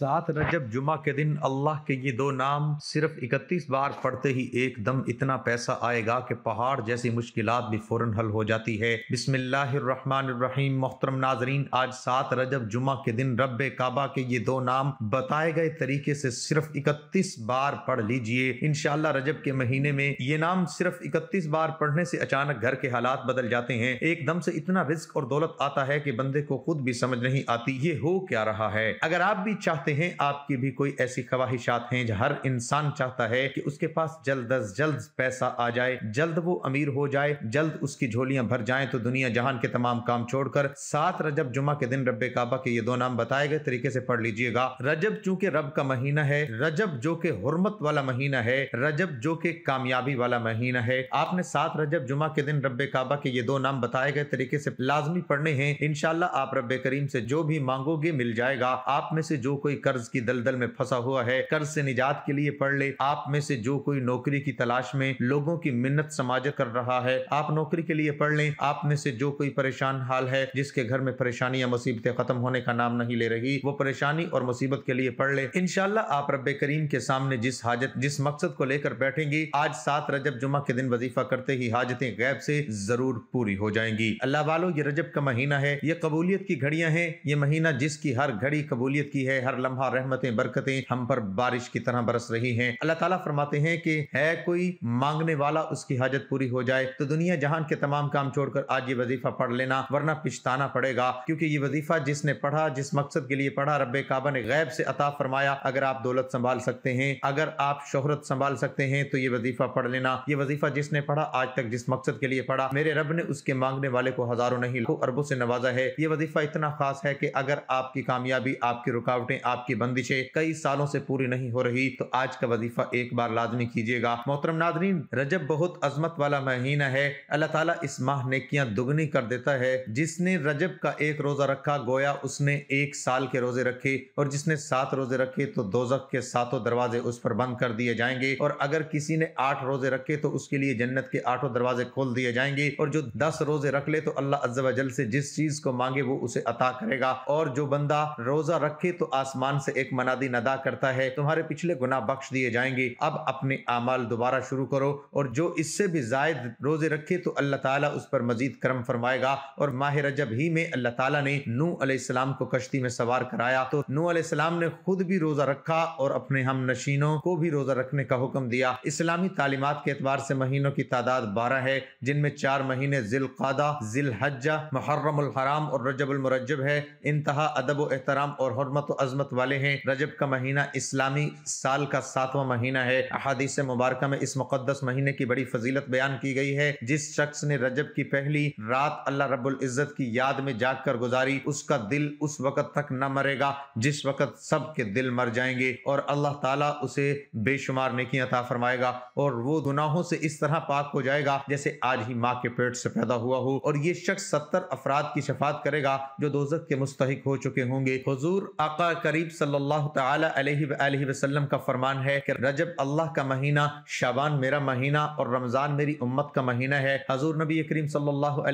सात रजब जुमा के दिन अल्लाह के ये दो नाम सिर्फ इकतीस बार पढ़ते ही एकदम इतना पैसा आएगा कि पहाड़ जैसी मुश्किल भी फौरन हल हो जाती है बिस्मिल्लाहिर्रहमानिर्रहीम मोहतरम नाजरीन आज सात रजब जुमा के दिन रब काबा के ये दो नाम बताए गए तरीके से सिर्फ इकतीस बार पढ़ लीजिए इनशाला रजब के महीने में ये नाम सिर्फ इकतीस बार पढ़ने से अचानक घर के हालात बदल जाते हैं एकदम से इतना रिस्क और दौलत आता है की बंदे को खुद भी समझ नहीं आती ये हो क्या रहा है अगर आप भी चाहते चाहते हैं आपकी भी कोई ऐसी ख्वाहिशात हैं जो हर इंसान चाहता है कि उसके पास जल्द अज जल्द पैसा आ जाए जल्द वो अमीर हो जाए जल्द उसकी झोलियां भर जाए तो दुनिया जहान के तमाम काम छोड़कर सात रजब जुमा के दिन रब काबा के ये दो नाम बताए गए तरीके से पढ़ लीजिएगा रजब चूंकि रब का महीना है रजब जो के हुरमत वाला महीना है रजब जो के कामयाबी वाला महीना है आपने सात रजब जुमा के दिन रब काबा के ये दो नाम बताए गए तरीके से लाजमी पढ़ने हैं इनशाला आप रब करीम से जो भी मांगोगे मिल जाएगा आप में से जो कोई कर्ज की दलदल में फंसा हुआ है कर्ज से निजात के लिए पढ़ ले आप में से जो कोई नौकरी की तलाश में लोगों की मिन्नत समाज कर रहा है आप नौकरी के लिए पढ़ लें आप में से जो कोई परेशान हाल है जिसके घर में परेशानी या मुसीबतें खत्म होने का नाम नहीं ले रही वो परेशानी और मुसीबत के लिए पढ़ ले इनशाला आप रब करीम के सामने जिस हाजत जिस मकसद को लेकर बैठेंगी आज सात रजब जुमा के दिन वजीफा करते ही हाजतें गैब से जरूर पूरी हो जाएंगी अल्लाह वालों ये रजब का महीना है ये कबूलियत की घड़ियां हैं ये महीना जिसकी हर घड़ी कबूलियत की है हर लम्हा रहमतें बरकतें हम पर बारिश की तरह बरस रही हैं अल्लाह ताला फरमाते हैं कि है कोई मांगने वाला उसकी हाजत पूरी हो जाए तो दुनिया जहान के तमाम काम छोड़कर आज ये वजीफा पढ़ लेना वरना पिछताना पड़ेगा क्योंकि ये वजीफा जिसने पढ़ा जिस मकसद के लिए पढ़ा रब काबा ने गैब से अता फरमाया अगर आप दौलत संभाल सकते हैं अगर आप शोहरत संभाल सकते हैं तो ये वजीफा पढ़ लेना ये वजीफा जिसने पढ़ा आज तक जिस मकसद के लिए पढ़ा मेरे रब ने उसके मांगने वाले को हजारों नहीं अरबों से नवाजा है ये वजीफा इतना खास है कि अगर आपकी कामयाबी आपकी रुकावटें आपकी बंदिशें कई सालों से पूरी नहीं हो रही तो आज का वजीफा एक बार लाजमी कीजिएगा मोहतरम नादरीन रजब बहुत अजमत वाला महीना है अल्लाह ताला इस माह नेकियां दुगनी कर देता है जिसने रजब का एक रोजा रखा गोया उसने एक साल के रोजे रखे और जिसने सात रोजे रखे तो दोजक के सातों दरवाजे उस पर बंद कर दिए जाएंगे और अगर किसी ने आठ रोजे रखे तो उसके लिए जन्नत के आठों दरवाजे खोल दिए जाएंगे और जो दस रोजे रख ले तो अल्लाह अज्जल से जिस चीज को मांगे वो उसे अता करेगा और जो बंदा रोजा रखे तो आसमान आसमान से एक मनादी नदा करता है तुम्हारे पिछले गुना बख्श दिए जाएंगे अब अपने अमाल दोबारा शुरू करो और जो इससे भी जायद रोजे रखे तो अल्लाह ताला उस पर मजीद करम फरमाएगा और माह रजब ही में अल्लाह ताला ने नू अलैहिस्सलाम को कश्ती में सवार कराया तो नू अलैहिस्सलाम ने खुद भी रोजा रखा और अपने हम नशीनों को भी रोजा रखने का हुक्म दिया इस्लामी तालीमत के एतबार से महीनों की तादाद बारह है जिनमें चार महीने जिल कादा जिल हज्जा मुहर्रम हराम और रजब मुरजब है इंतहा अदब एहतराम और हरमत अजमत बरकत वाले हैं रजब का महीना इस्लामी साल का सातवां महीना है अहादीस मुबारक में इस मुकदस महीने की बड़ी फजीलत बयान की गई है जिस शख्स ने रजब की पहली रात अल्लाह रबुल इज्जत की याद में जाग कर गुजारी उसका दिल उस वक्त तक न मरेगा जिस वक्त सबके दिल मर जाएंगे और अल्लाह ताला उसे बेशुमार नेकियां अता फरमाएगा और वो गुनाहों से इस तरह पाक हो जाएगा जैसे आज ही माँ के पेट से पैदा हुआ हो और ये शख्स सत्तर अफराद की शफात करेगा जो दोजक के मुस्तक हो चुके होंगे हजूर आका करी करीब सल्लल्लाहु अलैहि वसल्लम का फरमान है कि रजब अल्लाह का महीना शाबान मेरा महीना और रमज़ान मेरी उम्मत का महीना है हजूर नबी करीम सल्लल्लाहु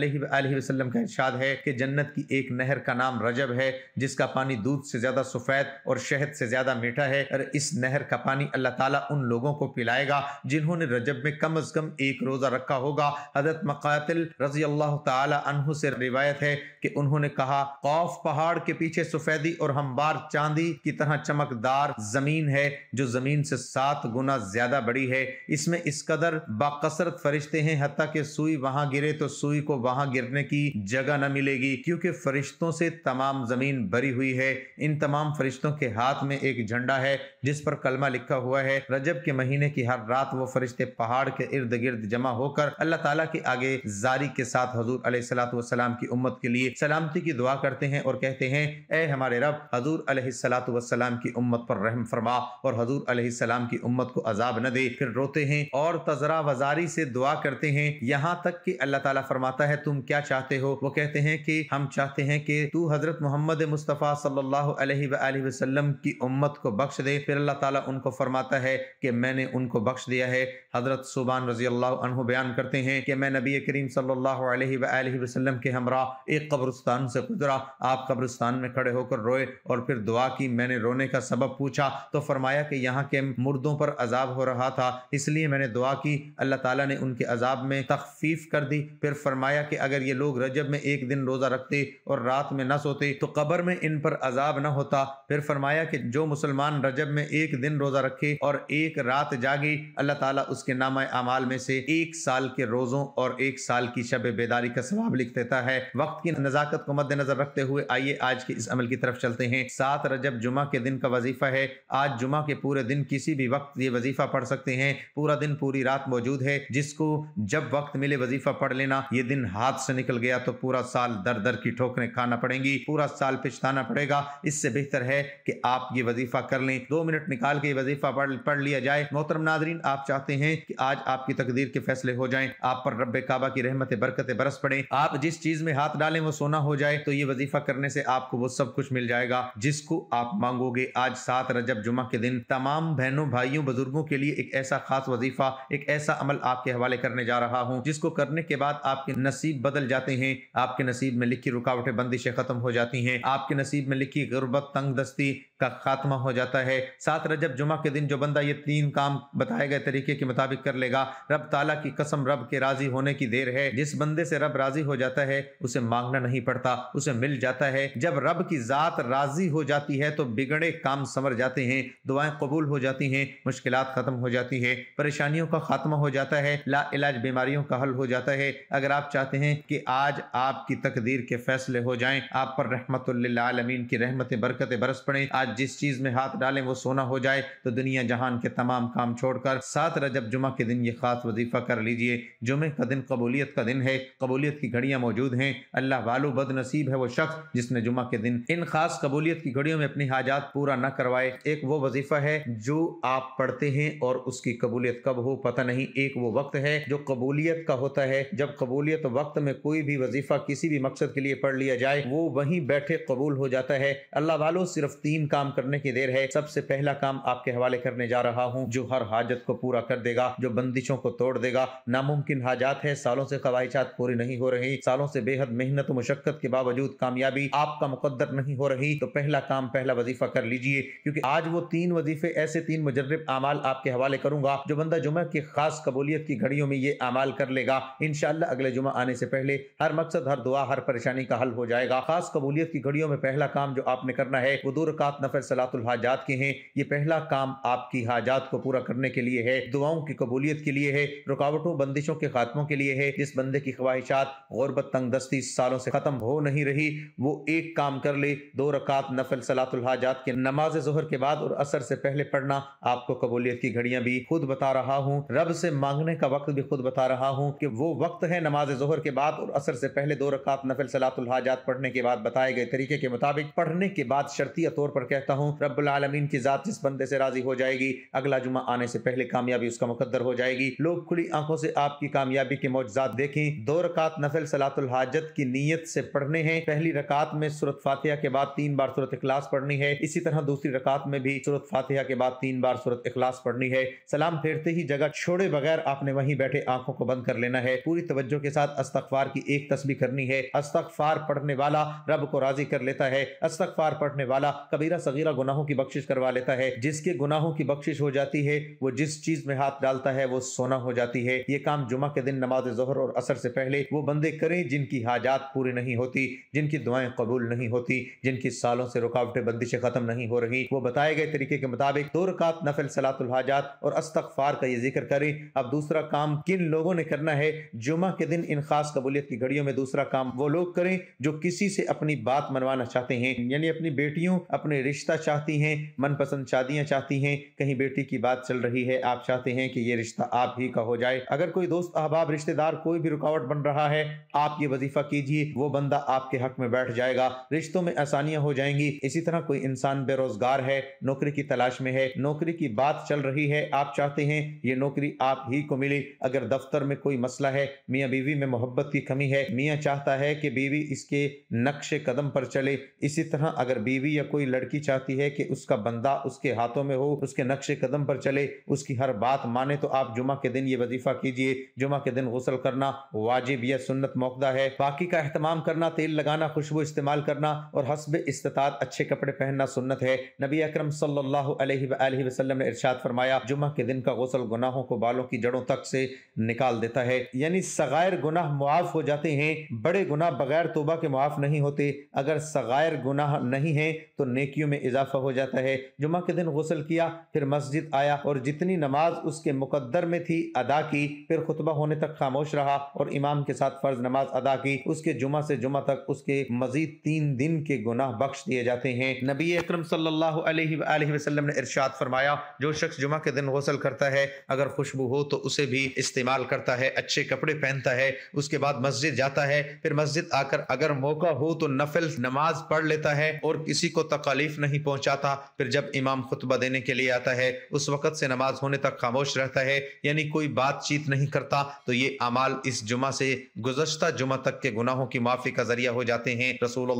वसल्लम का इर्शाद है कि जन्नत की एक नहर का नाम रजब है जिसका पानी दूध से ज़्यादा सफ़ेद और शहद से ज़्यादा मीठा है और इस नहर का पानी अल्लाह ताला उन लोगों को पिलाएगा जिन्होंने रजब में कम अज़ कम एक रोज़ा रखा होगा हजरत मकातल रजी अल्लाह तहु से रिवायत है कि उन्होंने कहा कौफ पहाड़ के पीछे सफ़ेदी और हमबार चांद चांदी की तरह चमकदार जमीन है जो जमीन से सात गुना ज्यादा बड़ी है इसमें इस कदर बाकसरत फरिश्ते हैं हती के सुई वहां गिरे तो सुई को वहां गिरने की जगह न मिलेगी क्योंकि फरिश्तों से तमाम जमीन भरी हुई है इन तमाम फरिश्तों के हाथ में एक झंडा है जिस पर कलमा लिखा हुआ है रजब के महीने की हर रात वो फरिश्ते पहाड़ के इर्द गिर्द जमा होकर अल्लाह ताला के आगे जारी के साथ हजूर सलाम की उम्मत के लिए सलामती की दुआ करते हैं और कहते हैं ए हमारे रब हजूर सलात वसलाम की उम्मत पर रहम फरमा और हजूर अलैहिस्सलाम की उम्मत को अजाब न दे फिर रोते हैं और तजरा वजारी से दुआ करते हैं यहाँ तक कि अल्लाह ताला फरमाता है तुम क्या चाहते हो वो कहते हैं कि हम चाहते हैं कि तू हजरत मोहम्मद मुस्तफ़ा सल्लल्लाहु अलैहि वसल्लम की उम्मत को बख्श दे फिर अल्लाह ताला उनको फरमाता है कि मैंने उनको बख्श दिया है हजरत सुबान रजी अल्लाह बयान करते हैं कि मैं नबी करीम सल्लल्लाहु अलैहि वसल्लम के हमरा एक कब्रस्तान से गुजरा आप कब्रस्तान में खड़े होकर रोए और फिर दुआ कि मैंने रोने का सबब पूछा तो फरमाया कि यहाँ के मुर्दों पर अजाब हो रहा था इसलिए मैंने दुआ की अल्लाह ताला ने उनके अजाब में तखफीफ कर दी फिर फरमाया कि अगर ये लोग रजब में एक दिन रोज़ा रखते और रात में न सोते तो कबर में इन पर अजाब न होता फिर फरमाया कि जो मुसलमान रजब में एक दिन रोज़ा रखे और एक रात जागे अल्लाह ताला उसके नामा अमाल में से एक साल के रोज़ों और एक साल की शब बेदारी का सवाब लिख देता है वक्त की नज़ाकत को मद्देनजर रखते हुए आइए आज के इस अमल की तरफ चलते हैं सात रजब जुमा के दिन का वजीफ़ा है आज जुमा के पूरे दिन किसी भी वक्त ये वजीफ़ा पढ़ सकते हैं पूरा दिन पूरी रात मौजूद है जिसको जब वक्त मिले वजीफ़ा पढ़ लेना ये दिन हाथ से निकल गया तो पूरा साल दर दर की ठोकरें खाना पड़ेंगी पूरा साल पिछताना पड़ेगा इससे बेहतर है कि आप ये वजीफ़ा कर लें दो मिनट निकाल के वजीफ़ा पढ़ पढ़ लिया जाए मोहतरम नाजरीन आप चाहते हैं कि आज आपकी तकदीर के फैसले हो जाएं आप पर रब काबा की रहमत बरकत बरस पड़े आप जिस चीज में हाथ डालें वो सोना हो जाए तो ये वजीफा करने से आपको वो सब कुछ मिल जाएगा जिसको आप मांगोगे आज सात रजब जुमा के दिन तमाम बहनों भाइयों बुजुर्गों के लिए एक ऐसा खास वजीफा एक ऐसा अमल आपके हवाले करने जा रहा हूँ जिसको करने के बाद आपके नसीब बदल जाते हैं आपके नसीब में लिखी रुकावटें बंदिशें खत्म हो जाती हैं आपके नसीब में लिखी गुर्बत तंग दस्ती का खात्मा हो जाता है सात रजब जुमा के दिन जो बंदा ये तीन काम बताए गए तरीके के मुताबिक कर लेगा रब ताला की कसम रब के राजी होने की देर है जिस बंदे से रब राजी हो जाता है उसे मांगना नहीं पड़ता उसे मिल जाता है जब रब की ज़ात राजी हो जाती है तो बिगड़े काम संवर जाते हैं दुआएं कबूल हो जाती हैं मुश्किल ख़त्म हो जाती है परेशानियों का खात्मा हो जाता है ला इलाज बीमारियों का हल हो जाता है अगर आप चाहते हैं कि आज आपकी तकदीर के फैसले हो जाएं आप पर रहमत आलमीन की रहमत बरकत बरस पड़े आज आज जिस चीज़ में हाथ डालें वो सोना हो जाए तो दुनिया जहान के तमाम काम छोड़कर सात रजब जुमा के दिन ये ख़ास वजीफ़ा कर लीजिए जुमे का दिन कबूलियत का दिन है कबूलियत की घड़ियां मौजूद हैं अल्लाह वालो नसीब है वो शख्स जिसने जुमा के दिन इन खास कबूलियत की घड़ियों में अपनी हाजात पूरा न करवाए एक वो वजीफ़ा है जो आप पढ़ते हैं और उसकी कबूलियत कब हो पता नहीं एक वो वक्त है जो कबूलियत का होता है जब कबूलियत वक्त में कोई भी वजीफ़ा किसी भी मकसद के लिए पढ़ लिया जाए वो वहीं बैठे कबूल हो जाता है अल्लाह वालों सिर्फ तीन का काम करने की देर है सबसे पहला काम आपके हवाले करने जा रहा हूँ जो हर हाजत को पूरा कर देगा जो बंदिशों को तोड़ देगा नामुमकिन हाजात है सालों से ख्वाहिशात पूरी नहीं हो रही सालों से बेहद मेहनत मुशक्कत के बावजूद कामयाबी आपका मुकद्दर नहीं हो रही तो पहला काम पहला वजीफा कर लीजिए क्योंकि आज वो तीन वजीफे ऐसे तीन मुजरब अमाल आपके हवाले करूंगा जो बंदा जुमा की खास कबूलियत की घड़ियों में ये अमाल कर लेगा इनशाला अगले जुमा आने से पहले हर मकसद हर दुआ हर परेशानी का हल हो जाएगा खास कबूलियत की घड़ियों में पहला काम जो आपने करना है वो दूर कात नफर सलातुल हाजात के हैं ये पहला काम आपकी हाजात को पूरा करने के लिए है दुआओं की कबूलियत के लिए है रुकावटों बंदिशों के खात्मों के लिए है जिस बंदे की ख्वाहिशात गुरबत तंग दस्ती सालों से ख़त्म हो नहीं रही वो एक काम कर ले दो रकात नफल हाजात के नमाज जहर के बाद और असर से पहले पढ़ना आपको कबूलियत की घड़ियां भी खुद बता रहा हूँ रब से मांगने का वक्त भी खुद बता रहा हूँ कि वो वक्त है नमाज जहर के बाद और असर से पहले दो रकात नफल हाजात पढ़ने के बाद बताए गए तरीके के मुताबिक पढ़ने के बाद शर्तिया तौर पर कह कहता हूँ रब्बुल आलमीन की जात जिस बंदे से राजी हो जाएगी अगला जुमा आने से पहले कामयाबी उसका मुकद्दर हो जाएगी लोग खुली आंखों से आपकी कामयाबी के मौजाद देखें दो रकात नफल सलातुल हाजत की नीयत से पढ़ने हैं पहली रकात में सूरत फातिहा के बाद तीन बार सूरत इखलास पढ़नी है इसी तरह दूसरी रकात में भी सूरत फातिहा के बाद तीन बार सूरत इखलास पढ़नी है सलाम फेरते ही जगह छोड़े बगैर आपने वहीं बैठे आंखों को बंद कर लेना है पूरी तवज्जो के साथ अस्तकफार की एक तस्वीर करनी है अस्तकफार पढ़ने वाला रब को राजी कर लेता है अस्तकफार पढ़ने वाला कबीरा सगीरा गुनाहों की बख्शिश करवा लेता है जिसके गुनाहों की बख्शिश हो जाती है वो जिस चीज में हाथ डालता है वो सोना हो जाती है ये काम जुमा के दिन नमाज जहर और असर से पहले वो बंदे करें जिनकी हाजात पूरी नहीं होती जिनकी दुआएं कबूल नहीं होती जिनकी सालों से रुकावटें बंदिशें खत्म नहीं हो रही वो बताए गए तरीके के मुताबिक दो रकात नफिल सलातुल हाजात और अस्तगफार का ये जिक्र करें अब दूसरा काम किन लोगों ने करना है जुमा के दिन इन खास कबूलियत की घड़ियों में दूसरा काम वो लोग करें जो किसी से अपनी बात मनवाना चाहते हैं यानी अपनी बेटियों अपने रिश्ता चाहती हैं मनपसंद शादियां चाहती हैं कहीं बेटी की बात चल रही है आप चाहते हैं कि ये रिश्ता आप ही का हो जाए अगर कोई दोस्त अहबाब रिश्तेदार कोई भी रुकावट बन रहा है आप ये वजीफा कीजिए वो बंदा आपके हक में बैठ जाएगा रिश्तों में आसानियां हो जाएंगी इसी तरह कोई इंसान बेरोजगार है नौकरी की तलाश में है नौकरी की बात चल रही है आप चाहते हैं ये नौकरी आप ही को मिले अगर दफ्तर में कोई मसला है मियाँ बीवी में मोहब्बत की कमी है मियाँ चाहता है कि बीवी इसके नक्शे कदम पर चले इसी तरह अगर बीवी या कोई लड़की चाहती है कि उसका बंदा उसके हाथों में हो उसके नक्शे कदम पर चले उसकी हर बात माने तो आप जुमा के दिन ये वजीफा कीजिए जुमा के दिन गसल करना वाजिब या सुन्नत मौकदा है बाकी का अहतमाम करना तेल लगाना खुशबू इस्तेमाल करना और हसब इस्तात अच्छे कपड़े पहनना सुन्नत है नबी अक्रम सल्लाम ने इर्शाद फरमाया जुमा के दिन का गसल गुनाहों को बालों की जड़ों तक से निकाल देता है यानी सगैर गुनाह मुआफ हो जाते हैं बड़े गुनाह बगैर तोबा के मुआफ नहीं होते अगर सगैर गुनाह नहीं है तो नेकियों में में इजाफा हो जाता है जुमा के दिन गसल किया फिर मस्जिद आया और जितनी नमाज उसके मुकदर में थी अदा की फिर खुतबा होने तक खामोश रहा और इमाम के साथ फ़र्ज नमाज अदा की उसके जुमा से जुमा तक उसके मजीद तीन दिन के गुनाह बख्श दिए जाते हैं नबी अक्रम सल्लाम ने इर्शाद फरमाया जो शख्स जुमा के दिन गसल करता है अगर खुशबू हो तो उसे भी इस्तेमाल करता है अच्छे कपड़े पहनता है उसके बाद मस्जिद जाता है फिर मस्जिद आकर अगर मौका हो तो नफिल नमाज पढ़ लेता है और किसी को तकालीफ तकलीफ नहीं पहुंचाता फिर जब इमाम खुतबा देने के लिए आता है उस वक़्त से नमाज होने तक खामोश रहता है यानी कोई बातचीत नहीं करता तो ये अमाल इस जुमा से गुजशत जुमा तक के गुनाहों की माफ़ी का जरिया हो जाते हैं रसूल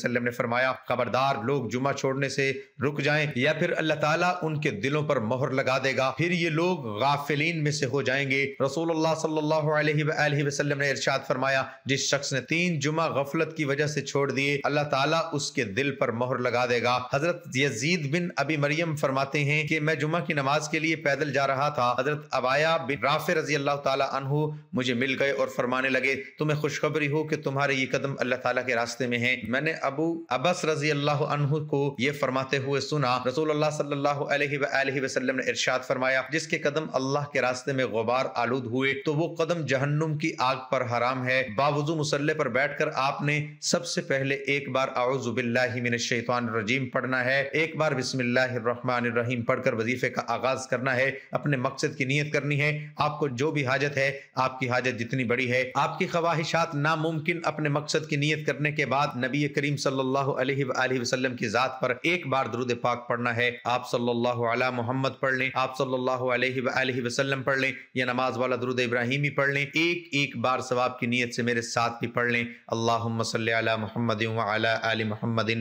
सल्लाम ने फरमाया खबरदार लोग जुमा छोड़ने से रुक जाए या फिर अल्लाह तला उनके दिलों पर मोहर लगा देगा फिर ये लोग गाफिलीन में से हो जाएंगे रसूल सल्लाम ने इर्शाद फरमाया जिस शख्स ने तीन जुमा गफलत की वजह से छोड़ दिए अल्लाह ताला उसके दिल दिल पर मोहर लगा देगा हजरत यजीद बिन अभी मरियम फरमाते हैं कि मैं जुमा की नमाज के लिए पैदल जा रहा था हजरत अबाया बिन राफे रजी अल्लाह तहु मुझे मिल गए और फरमाने लगे तुम्हें खुशखबरी हो कि तुम्हारे ये कदम अल्लाह तला के रास्ते में है मैंने अबू अबस रजी अल्लाह को ये फरमाते हुए सुना रसूल अल्लाह ने इर्शाद फरमाया जिसके कदम अल्लाह के रास्ते में गुबार आलूद हुए तो वो कदम जहन्नुम की आग पर हराम है बावजू मुसल्ले पर बैठकर आपने सबसे पहले एक बार आउजुबिल्लाह बिस्मिल्लाजीम पढ़ना है एक बार बिस्मिल्लाम पढ़कर वजीफे का आगाज करना है अपने मकसद की नीयत करनी है आपको जो भी हाजत है आपकी हाजत जितनी बड़ी है आपकी ख्वाहिशात नामुमकिन अपने मकसद की नीयत करने के बाद नबी करीम सल्लल्लाहु अलैहि वसल्लम की ज़ात पर एक बार दरुद पाक पढ़ना है आप सल्लल्लाहु मोहम्मद पढ़ लें आप सल्लल्लाहु अलैहि वसल्लम पढ़ लें या नमाज वाला दरुद ही पढ़ लें एक एक बार सवाब की नीयत से मेरे साथ भी पढ़ लें अल्लाह मोहम्मद आल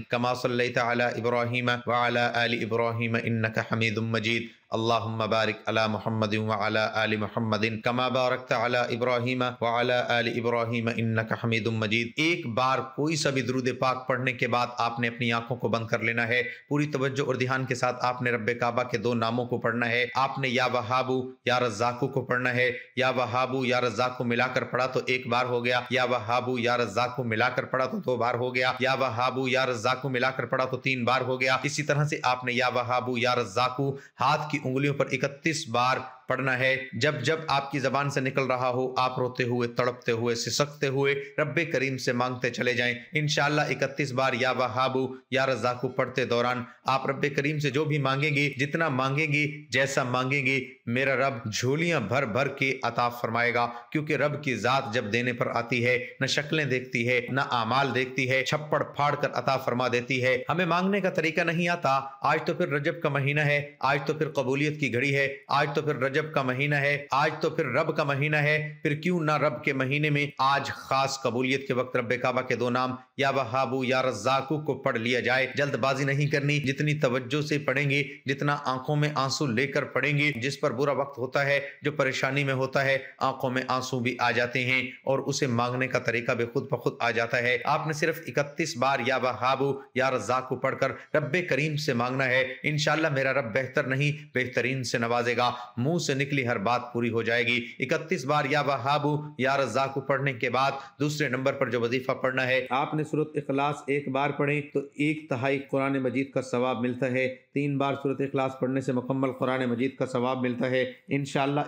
كما صليت على ابراهيم وعلى ال ابراهيم انك حميد مجيد اللهم بارك على محمد وعلى ال محمد كما باركت على ابراهيم وعلى ال ابراهيم انك حميد مجيد एक बार कोई सा भी दुरूद पाक पढ़ने के बाद आपने अपनी आंखों को बंद कर लेना है पूरी तवज्जो और ध्यान के साथ आपने रब्बे काबा के दो नामों को पढ़ना है आपने या वहाबु या रज्जाकू को पढ़ना है या वहाबु या रज्जाकू मिलाकर पढ़ा तो एक बार हो गया या वहाबु या रज्जाकू मिलाकर पढ़ा तो दो बार हो गया या वहाबु या रज्जाकू मिलाकर पढ़ा तो तीन बार हो गया इसी तरह से आपने या वहाबु या रज्जाकू हाथ की की उंगलियों पर 31 बार पढ़ना है जब जब आपकी जबान से निकल रहा हो आप रोते हुए तड़पते हुए सिसकते हुए रब करीम से मांगते चले जाएं इनशाला इकतीस बार या वहाबू या रजाकू पढ़ते दौरान आप रब करीम से जो भी मांगेंगी जितना मांगेंगी जैसा मांगेंगी मेरा रब झोलियां भर भर के अता फरमाएगा क्योंकि रब की जात जब देने पर आती है न शक्लें देखती है न आमाल देखती है छप्पड़ फाड़ कर अता फरमा देती है हमें मांगने का तरीका नहीं आता आज तो फिर रजब का महीना है आज तो फिर कबूलियत की घड़ी है आज तो फिर रजब रजब का महीना है आज तो फिर रब का महीना है फिर क्यों ना रब के महीने में आज खास कबूलियत के वक्त रब काबा के दो नाम या वहाबू या रजाकू को पढ़ लिया जाए जल्दबाजी नहीं करनी जितनी तवज्जो से पढ़ेंगे जितना आंखों में आंसू लेकर पढ़ेंगे जिस पर बुरा वक्त होता है जो परेशानी में होता है आंखों में आंसू भी आ जाते हैं और उसे मांगने का तरीका भी खुद ब खुद आ जाता है आपने सिर्फ इकतीस बार या वहाबू या रजाकू पढ़कर रब करीम से मांगना है इनशाला मेरा रब बेहतर नहीं बेहतरीन से नवाजेगा मुंह से निकली हर बात पूरी हो जाएगी इकतीस बार या वहाबू या रजा को पढ़ने के बाद दूसरे नंबर पर जो वजीफा पढ़ना है आपने सूरत इखलास एक बार पढ़े तो एक तहाई कुरान मजीद का सवाब मिलता है तीन बार सूरत अखलास पढ़ने से मुकम्मल कुरान मजीद का सवाब मिलता है इन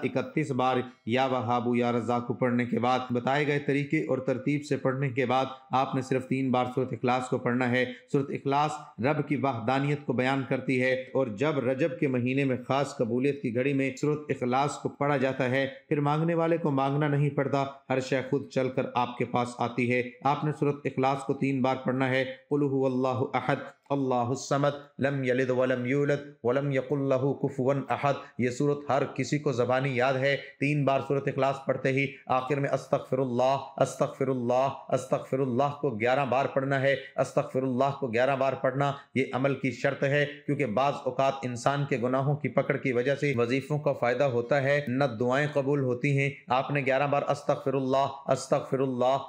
इकतीस बार या वहाबू या रज़ा को पढ़ने के बाद बताए गए तरीके और तरतीब से पढ़ने के बाद आपने सिर्फ तीन बार सूरत अखलास को पढ़ना है सूरत अखलास रब की वाहदानियत को बयान करती है और जब रजब के महीने में ख़ास कबूलियत की घड़ी में सूरत अखलास को पढ़ा जाता है फिर मांगने वाले को मांगना नहीं पड़ता हर शय खुद चल कर आपके पास आती है आपने सूरत अखलास को तीन बार पढ़ना है अहद अल्लाहमद लम यलिद वलम यूलद वलम यकुल्लह कुफवन अहद ये सूरत हर किसी को ज़बानी याद है तीन बार सूरत इखलास पढ़ते ही आखिर में अस्तफ़िरुल्लाह अस्तफ़िरुल्लाह अस्तफ़िरुल्लाह को ग्यारह बार पढ़ना है अस्तफ़िरुल्लाह को ग्यारह बार पढ़ना ये अमल की शर्त है क्योंकि बाज़ अवत इंसान के गुनाहों की पकड़ की वजह से वजीफ़ों का फ़ायदा होता है न दुआएँ कबूल होती हैं आपने ग्यारह बार अस्तफ़िरुल्लाह अस्तफ़िरुल्लाह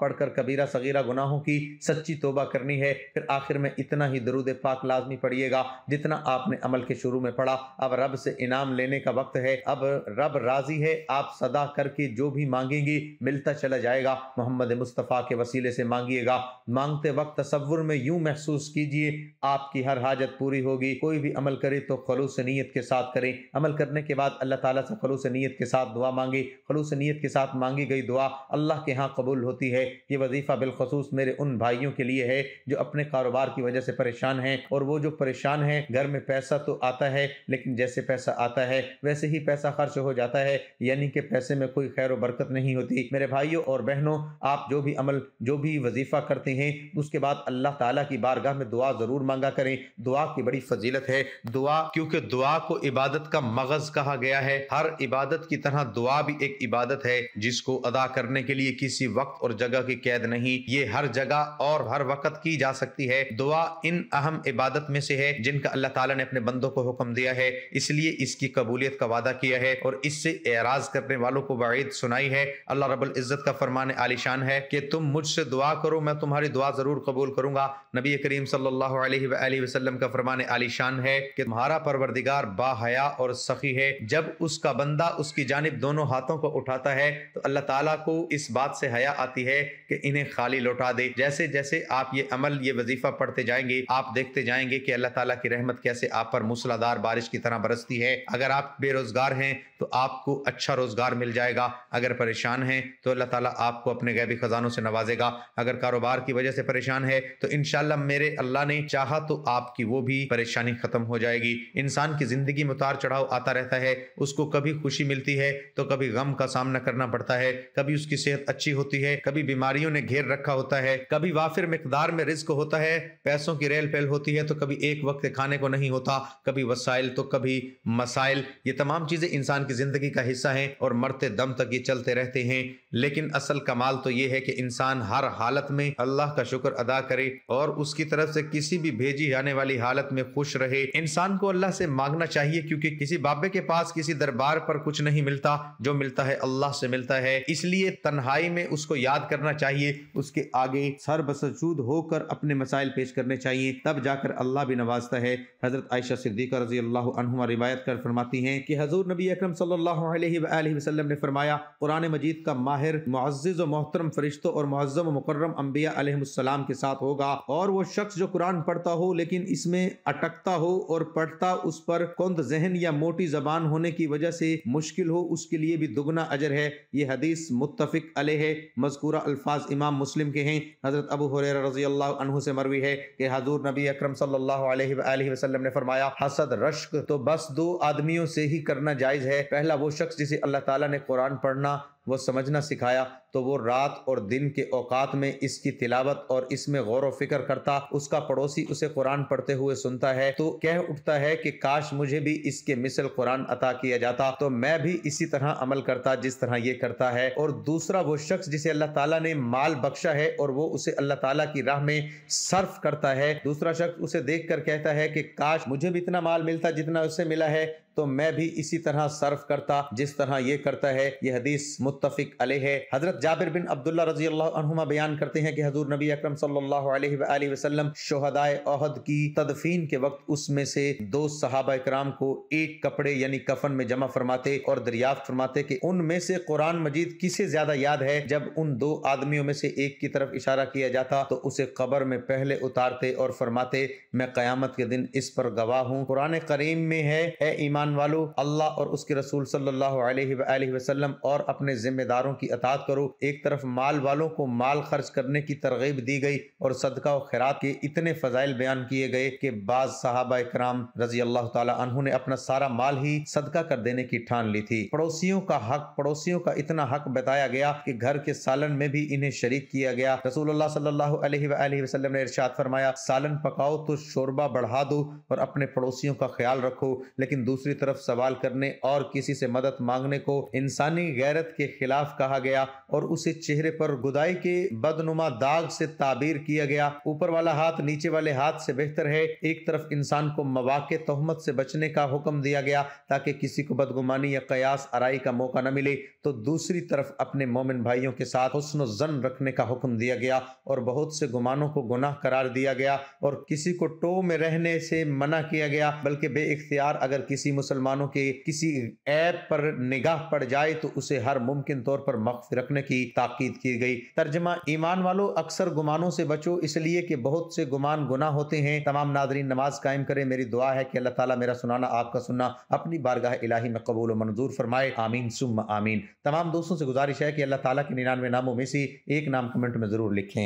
पढ़ पढ़कर कबीरा सगीरा गुनाहों की सच्ची तोबा करनी है फिर आखिर में इतना ही दरुद पाक लाजमी पढ़िएगा जितना आपने अमल के शुरू में पढ़ा अब रब से इनाम लेने का वक्त है अब रब राजी है आप सदा करके जो भी मांगेंगी मिलता चला जाएगा मोहम्मद मुस्तफ़ा के वसीले से मांगिएगा मांगते वक्त तस्वुर में यूं महसूस कीजिए आपकी हर हाजत पूरी होगी कोई भी अमल करे तो खलूस नीयत के साथ करें अमल करने के बाद अल्लाह ताला से खलूस नीयत के साथ दुआ मांगे खलूस नीयत के साथ मांगी गई दुआ अल्लाह के यहाँ कबूल होती है ये वजीफ़ा बिलखसूस मेरे उन भाइयों के लिए है जो अपने कारोबार उधार की वजह से परेशान हैं और वो जो परेशान हैं घर में पैसा तो आता है लेकिन जैसे पैसा आता है वैसे ही पैसा खर्च हो जाता है यानी कि पैसे में कोई खैर बरकत नहीं होती मेरे भाइयों और बहनों आप जो भी अमल जो भी वजीफा करते हैं उसके बाद अल्लाह ताला की बारगाह में दुआ ज़रूर मांगा करें दुआ की बड़ी फजीलत है दुआ क्योंकि दुआ को इबादत का मगज़ कहा गया है हर इबादत की तरह दुआ भी एक इबादत है जिसको अदा करने के लिए किसी वक्त और जगह की कैद नहीं ये हर जगह और हर वक्त की जा सकती है दुआ इन अहम इबादत में से है जिनका अल्लाह ताला ने अपने बंदों को हुक्म दिया है इसलिए इसकी कबूलियत का वादा किया है और इससे एराज करने वालों को वाइद सुनाई है अल्लाह रबुल इज़्ज़त का फरमान आलिशान है कि तुम मुझसे दुआ करो मैं तुम्हारी दुआ ज़रूर कबूल करूंगा नबी करीम सल्लाम का फरमान आलिशान है कि तुम्हारा परवरदिगार बाहया और सखी है जब उसका बंदा उसकी जानब दोनों हाथों को उठाता है तो अल्लाह तला को इस बात से हया आती है कि इन्हें खाली लौटा दे जैसे जैसे आप ये अमल ये वजीफा पढ़ते जाएंगे आप देखते जाएंगे कि अल्लाह ताला की रहमत कैसे आप पर मूसलाधार बारिश की तरह बरसती है अगर आप बेरोजगार हैं तो आपको अच्छा रोजगार मिल जाएगा अगर परेशान हैं तो अल्लाह ताला आपको अपने गैबी खजानों से नवाजेगा अगर कारोबार की वजह से परेशान है तो इनशाला मेरे अल्लाह ने चाह तो आपकी वो भी परेशानी खत्म हो जाएगी इंसान की जिंदगी में उतार चढ़ाव आता रहता है उसको कभी खुशी मिलती है तो कभी गम का सामना करना पड़ता है कभी उसकी सेहत अच्छी होती है कभी बीमारियों ने घेर रखा होता है कभी वाफिर मकदार में रिस्क होता है पैसों की रेल फेल होती है तो कभी एक वक्त खाने को नहीं होता कभी वसाइल तो कभी मसाइल ये तमाम चीज़ें इंसान की ज़िंदगी का हिस्सा हैं और मरते दम तक ये चलते रहते हैं लेकिन असल कमाल तो ये है कि इंसान हर हालत में अल्लाह का शुक्र अदा करे और उसकी तरफ से किसी भी भेजी जाने वाली हालत में खुश रहे इंसान को अल्लाह से मांगना चाहिए क्योंकि किसी बाबे के पास किसी दरबार पर कुछ नहीं मिलता जो मिलता है अल्लाह से मिलता है इसलिए तन्हाई में उसको याद करना चाहिए उसके आगे सर बसूद होकर अपने मसाइल पेश करने चाहिए तब जाकर अल्लाह भी नवाजता है हज़रत आयशा सिद्दीक़ा रजी अल्लाह रिवायत कर फरमाती हैं कि हजूर नबी अक्रम वसल्लम ने फरमाया कुरान मजीद का माहिर मुआज़ व मोहतरम फरिश्तों और मुआज़म मुकर्रम अम्बियाम के साथ होगा और वो शख्स जो कुरान पढ़ता हो लेकिन इसमें अटकता हो और पढ़ता उस पर कुंद जहन या मोटी जबान होने की वजह से मुश्किल हो उसके लिए भी दुगना अजर है ये हदीस मुतफिक अल है मजकूरा अल्फाज इमाम मुस्लिम के हैं हज़रत अबू हुररा रजी अल्लाह से मरवी है है कि हजूर नबी अक्रम सल्लाम ने फरमाया हसद रश्क तो बस दो आदमियों से ही करना जायज़ है पहला वो शख्स जिसे अल्लाह तला ने कुरान पढ़ना वो समझना सिखाया तो वो रात और दिन के औकात में इसकी तिलावत और इसमें गौर व फिक्र करता उसका पड़ोसी उसे कुरान पढ़ते हुए सुनता है तो कह उठता है कि काश मुझे भी इसके मिसल कुरान अता किया जाता तो मैं भी इसी तरह अमल करता जिस तरह ये करता है और दूसरा वो शख्स जिसे अल्लाह ताला ने माल बख्शा है और वो उसे अल्लाह ताला की राह में सर्फ करता है दूसरा शख्स उसे देख कर कहता है कि काश मुझे भी इतना माल मिलता जितना उससे मिला है तो मैं भी इसी तरह सर्व करता जिस तरह ये करता है यह हदीस मुतफिक अले है हजरत जाबिर बिन अब्दुल्ला रजी अल्लाह बयान करते हैं कि हजूर नबी अक्रम सल्लाम शोहदाय अहद की तदफीन के वक्त उसमें से दो सहाबा कराम को एक कपड़े यानी कफन में जमा फरमाते और दरियाफ्त फरमाते कि उनमें से कुरान मजीद किसे ज्यादा याद है जब उन दो आदमियों में से एक की तरफ इशारा किया जाता तो उसे कबर में पहले उतारते और फरमाते मैं कयामत के दिन इस पर गवाह हूँ कुरान करीम में है ए ईमान ईमान वालों अल्लाह और उसके रसूल सल्लल्लाहु अलैहि वसल्लम और अपने जिम्मेदारों की अतात करो एक तरफ माल वालों को माल खर्च करने की तरगीब दी गई और सदका और खैरात के इतने फजाइल बयान किए गए कि बाज साहबा कराम रजी अल्लाह तु ने अपना सारा माल ही सदका कर देने की ठान ली थी पड़ोसियों का हक पड़ोसियों का इतना हक बताया गया कि घर के सालन में भी इन्हें शरीक किया गया रसूल सल्लल्लाहु अलैहि वसल्लम ने इरशाद फरमाया सालन पकाओ तो शोरबा बढ़ा दो और अपने पड़ोसियों का ख्याल रखो लेकिन दूसरी तरफ सवाल करने और किसी से मदद मांगने को इंसानी गैरत के खिलाफ कहा गया और उसे चेहरे पर गुदाई के बदनुमा दाग से ताबीर किया गया ऊपर वाला हाथ नीचे वाले हाथ से बेहतर है एक तरफ इंसान को मवाक तोहमत से बचने का हुक्म दिया गया ताकि किसी को बदगुमानी या कयास आरई का मौका न मिले तो दूसरी तरफ अपने मोमिन भाइयों के साथ हुसन जन रखने का हुक्म दिया गया और बहुत से गुमानों को गुनाह करार दिया गया और किसी को टो में रहने से मना किया गया बल्कि बे अगर किसी मुसलमानों के किसी ऐप पर निगाह पड़ जाए तो उसे हर मुमकिन तौर पर मख्फ रखने की ताकीद की गई तर्जमा ईमान वालों अक्सर गुमानों से बचो इसलिए कि बहुत से गुमान गुना होते हैं तमाम नादरी नमाज कायम करें मेरी दुआ है कि अल्लाह ताला मेरा सुनाना आपका सुनना अपनी बारगाह इलाही में कबूल मंजूर फरमाए आमीन सुम आमीन तमाम दोस्तों से गुजारिश है कि अल्लाह ताला के निन्यानवे नामों में से एक नाम कमेंट में ज़रूर लिखें